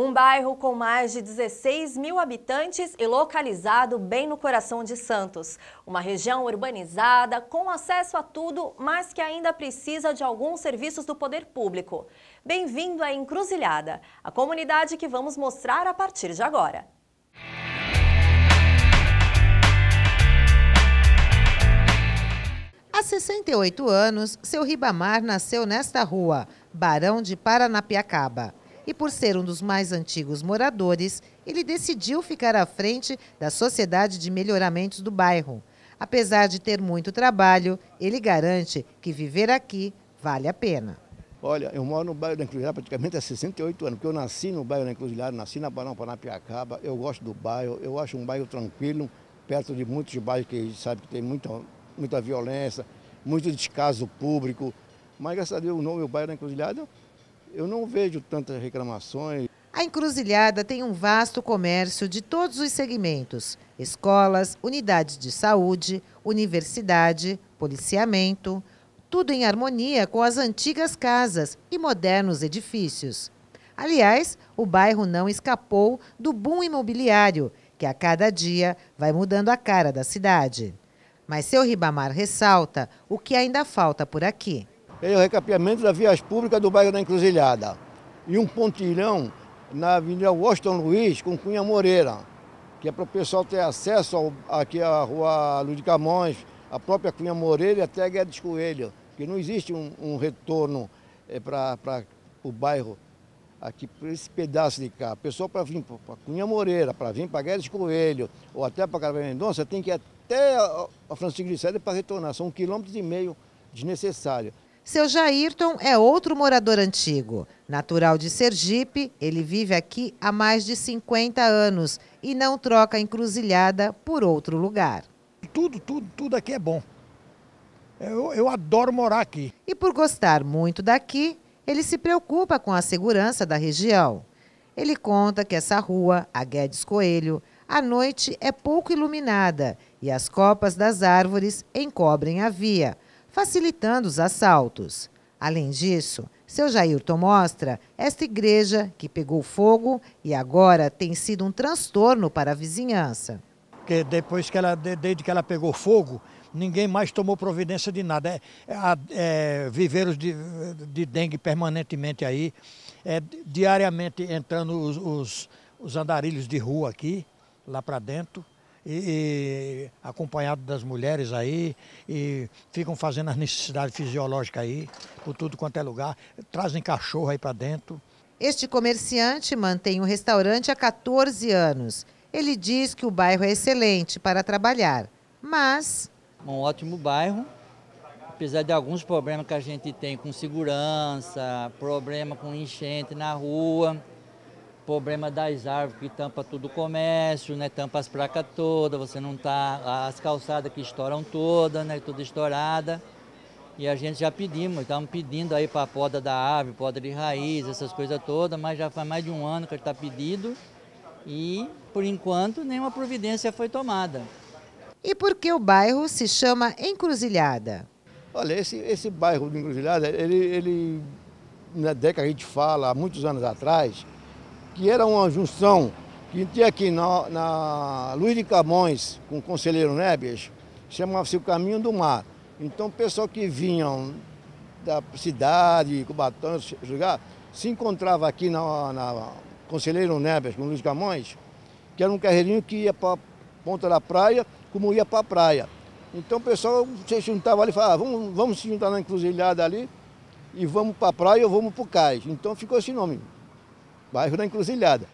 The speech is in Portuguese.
Um bairro com mais de 16 mil habitantes e localizado bem no coração de Santos. Uma região urbanizada, com acesso a tudo, mas que ainda precisa de alguns serviços do poder público. Bem-vindo à Encruzilhada, a comunidade que vamos mostrar a partir de agora. Há 68 anos, seu Ribamar nasceu nesta rua, Barão de Paranapiacaba e por ser um dos mais antigos moradores, ele decidiu ficar à frente da Sociedade de Melhoramentos do bairro. Apesar de ter muito trabalho, ele garante que viver aqui vale a pena. Olha, eu moro no bairro da Encruzilhada praticamente há 68 anos, porque eu nasci no bairro da Encruzilhada, nasci na Barão Panapiacaba, eu gosto do bairro, eu acho um bairro tranquilo, perto de muitos bairros que a gente sabe que tem muita, muita violência, muito descaso público, mas graças a Deus o nome do bairro da Encruzilhada eu não vejo tantas reclamações. A Encruzilhada tem um vasto comércio de todos os segmentos: escolas, unidades de saúde, universidade, policiamento, tudo em harmonia com as antigas casas e modernos edifícios. Aliás, o bairro não escapou do boom imobiliário, que a cada dia vai mudando a cara da cidade. Mas seu Ribamar ressalta o que ainda falta por aqui. É o recapeamento das vias públicas do bairro da Encruzilhada e um pontilhão na Avenida Washington Luiz com Cunha Moreira, que é para o pessoal ter acesso ao, aqui à Rua Luiz de Camões, a própria Cunha Moreira e até Guedes Coelho, que não existe um, um retorno é, para o bairro aqui para esse pedaço de cá. A pessoa para vir para Cunha Moreira, para vir para Guedes Coelho ou até para Carvalho Mendonça, tem que ir até a Francisco de Glicério para retornar. São um quilômetro e meio desnecessário. Seu Jairton é outro morador antigo. Natural de Sergipe, ele vive aqui há mais de 50 anos e não troca encruzilhada por outro lugar. Tudo, tudo, tudo aqui é bom. Eu, eu adoro morar aqui. E por gostar muito daqui, ele se preocupa com a segurança da região. Ele conta que essa rua, a Guedes Coelho, à noite é pouco iluminada e as copas das árvores encobrem a via facilitando os assaltos. Além disso, seu Jairton mostra esta igreja que pegou fogo e agora tem sido um transtorno para a vizinhança. Porque depois que ela, desde que ela pegou fogo, ninguém mais tomou providência de nada. É, é, viveiros de, de, dengue permanentemente aí, é, diariamente entrando os, os, os andarilhos de rua aqui, lá para dentro e, e acompanhado das mulheres aí, e ficam fazendo as necessidades fisiológicas aí, por tudo quanto é lugar, trazem cachorro aí para dentro. Este comerciante mantém um restaurante há 14 anos. Ele diz que o bairro é excelente para trabalhar, mas. Um ótimo bairro, apesar de alguns problemas que a gente tem com segurança, problema com enchente na rua problema das árvores que tampa tudo o comércio, né? Tampa as placas todas, você não tá as calçadas que estouram todas, né? Tudo estourada. E a gente já pedimos, estamos pedindo aí para a poda da árvore, poda de raiz, essas coisas todas, mas já faz mais de um ano que está pedido e, por enquanto, nenhuma providência foi tomada. E por que o bairro se chama Encruzilhada? Olha, esse, esse bairro de Encruzilhada, ele, ele, na década que a gente fala, há muitos anos atrás, que era uma junção que tinha aqui na, na Luiz de Camões, com o conselheiro Nebias, né, chamava-se o Caminho do Mar. Então, o pessoal que vinham da cidade, Cubatão, lugar, se encontrava aqui na, na Conselheiro Nebias, né, com o Luiz Camões, que era um carreirinho que ia para a ponta da praia, como ia para a praia. Então o pessoal se juntava ali e falava, ah, vamos, vamos se juntar na encruzilhada ali e vamos para a praia ou vamos para o cais. Então ficou esse nome, bairro da Encruzilhada.